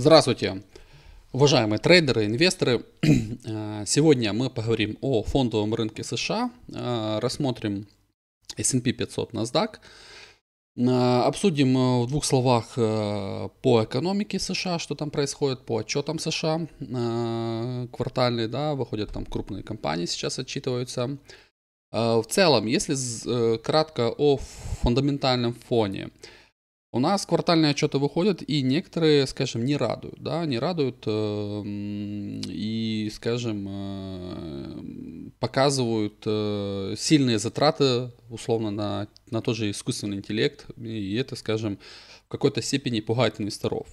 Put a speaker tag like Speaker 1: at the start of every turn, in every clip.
Speaker 1: Здравствуйте, уважаемые трейдеры, инвесторы. Э, сегодня мы поговорим о фондовом рынке США, э, рассмотрим S&P 500 NASDAQ, э, обсудим в двух словах по экономике США, что там происходит, по отчетам США, квартальные, да, выходят там крупные компании сейчас отчитываются. В целом, если кратко о фундаментальном фоне – у нас квартальные отчеты выходят, и некоторые, скажем, не радуют, да, не радуют э, и, скажем, э, показывают э, сильные затраты, условно, на, на тот же искусственный интеллект, и это, скажем, в какой-то степени пугает инвесторов.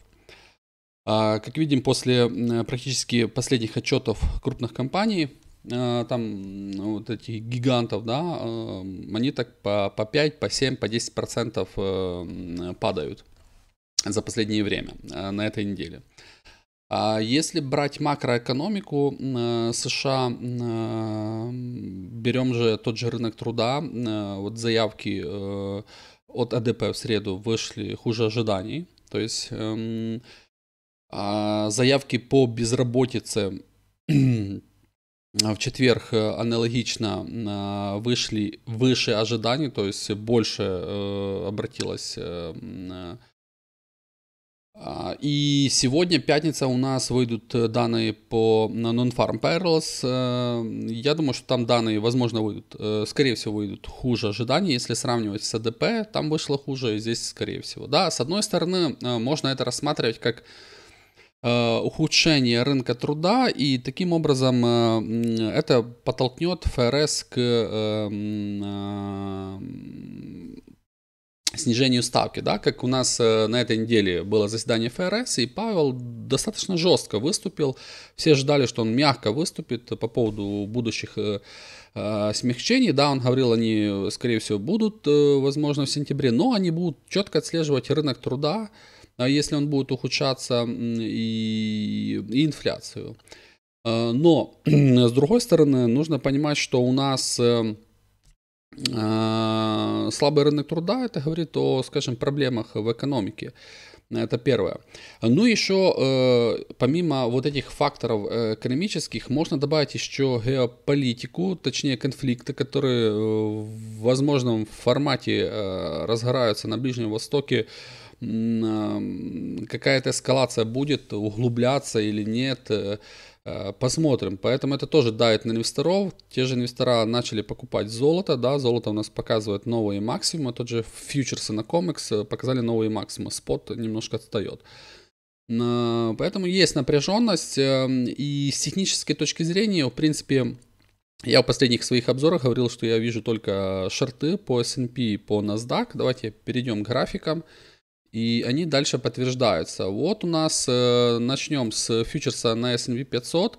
Speaker 1: А, как видим, после практически последних отчетов крупных компаний, Э, там ну, вот этих гигантов, да, э, они так по, по 5, по 7, по 10 процентов э, падают за последнее время, на этой неделе. А если брать макроэкономику США, берем же тот же рынок труда, вот заявки от АДП в среду вышли хуже ожиданий, то есть эм, а заявки по безработице А в четверг э, аналогично э, вышли выше ожиданий, то есть больше э, обратилось. А, и сегодня, пятница, у нас выйдут данные по Non-Farm Payrolls. Я думаю, что там данные, возможно, выйдут, скорее всего, выйдут хуже ожиданий. Если сравнивать с АДП, там вышло хуже, здесь, скорее всего. Да, с одной стороны, можно это рассматривать как Э, ухудшение рынка труда, и таким образом э, это подтолкнет ФРС к э, снижению ставки, да, как у нас на этой неделе было заседание ФРС, и Павел достаточно жестко выступил, все ждали, что он мягко выступит по поводу будущих смягчений, да, он говорил, они, скорее всего, будут, возможно, в сентябре, но они будут четко отслеживать рынок труда, а если он будет ухудшаться и, и инфляцию. А, но, с другой стороны, нужно понимать, что у нас э, а, слабый рынок труда, это говорит о, скажем, проблемах в экономике. Это первое. Ну, еще э, помимо вот этих факторов э, экономических, можно добавить еще геополитику, точнее конфликты, которые в возможном формате разгораются на Ближнем Востоке а, какая-то эскалация будет, углубляться или нет, э, э, посмотрим. Поэтому это тоже давит на инвесторов. Те же инвестора начали покупать золото, да, золото у нас показывает новые максимумы, тот же фьючерсы на комикс э, показали новые максимумы, спот немножко отстает. А, поэтому есть напряженность, и с технической точки зрения, в принципе, я в последних своих обзорах говорил, что я вижу только шорты по S&P и по NASDAQ. Давайте перейдем к графикам. И они дальше подтверждаются. Вот у нас э, начнем с фьючерса на S&P 500.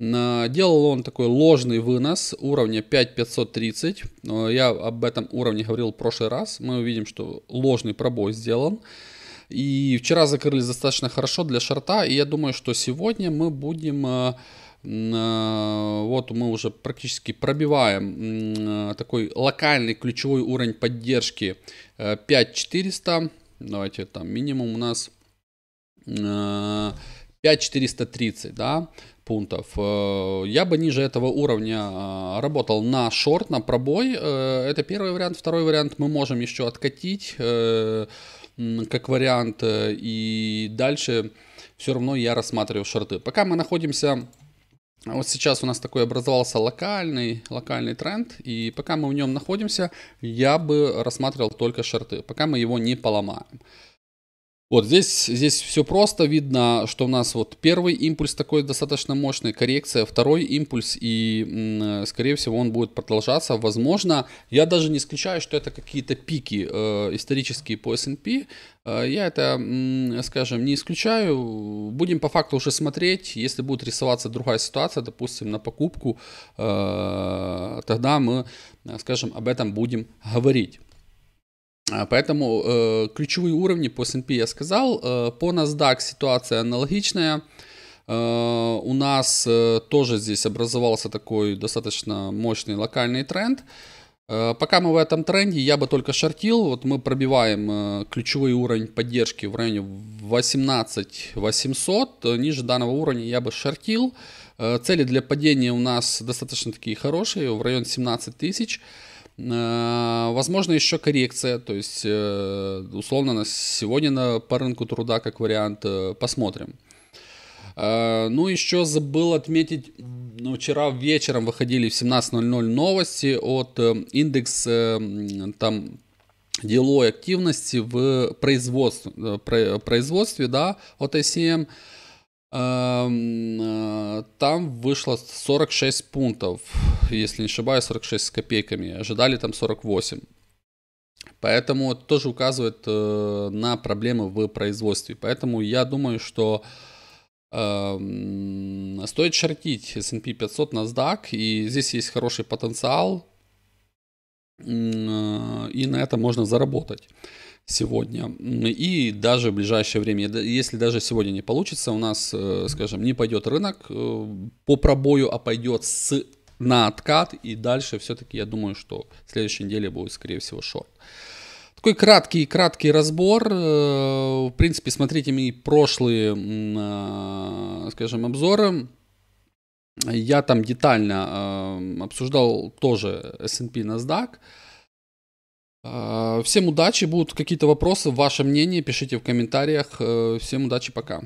Speaker 1: Э, делал он такой ложный вынос уровня 5530. Э, я об этом уровне говорил в прошлый раз. Мы увидим, что ложный пробой сделан. И вчера закрылись достаточно хорошо для шарта. И я думаю, что сегодня мы будем... Э, вот мы уже практически пробиваем такой локальный ключевой уровень поддержки 5400 Давайте там минимум у нас 5430, э, да, пунктов. Э, я бы ниже этого уровня э, работал на шорт, на пробой. Это первый вариант. Второй вариант мы можем еще откатить как вариант. И дальше все равно я рассматриваю шорты. Пока мы находимся а вот сейчас у нас такой образовался локальный, локальный тренд, и пока мы в нем находимся, я бы рассматривал только шорты, пока мы его не поломаем. Вот здесь, здесь все просто. Видно, что у нас вот первый импульс такой достаточно мощный, коррекция, второй импульс, и, э, скорее всего, он будет продолжаться. Возможно, я даже не исключаю, что это какие-то пики э, исторические по S&P. Э, я это, скажем, не исключаю. Будем по факту уже смотреть. Если будет рисоваться другая ситуация, допустим, на покупку, э, тогда мы, э, скажем, об этом будем говорить. Поэтому э, ключевые уровни по S&P я сказал. Э, по NASDAQ ситуация аналогичная. Э, у нас э, тоже здесь образовался такой достаточно мощный локальный тренд. пока мы в этом тренде, я бы только шортил. Вот мы пробиваем ключевой уровень поддержки в районе 18 800. Ниже данного уровня я бы шортил. цели для падения у нас достаточно такие хорошие, в район 17 тысяч. 000 Э, возможно, еще коррекция, то есть, э, условно, на сегодня на, по рынку труда, как вариант, э, посмотрим. Ну, еще забыл отметить, ну, вчера вечером выходили в 17.00 новости от индекс там деловой активности в производстве, производстве да, от ICM. Эм, э, там вышло 46 пунктов, если не ошибаюсь, 46 с копейками. Ожидали там 48. Поэтому это тоже указывает э, на проблемы в производстве. Поэтому я думаю, что эм, стоит шортить S&P 500, NASDAQ, и здесь есть хороший потенциал, э, и на этом можно заработать сегодня. И даже в ближайшее время, если даже сегодня не получится, у нас, э, скажем, не пойдет рынок э, по пробою, а пойдет с на откат. И дальше все-таки я думаю, что в следующей неделе будет, скорее всего, шорт. Такой краткий-краткий разбор. Э, в принципе, смотрите мои прошлые, скажем, обзоры. Я там детально обсуждал тоже S&P, NASDAQ. Э, всем удачи, будут какие-то вопросы, ваше мнение, пишите в комментариях. Э, всем удачи, пока.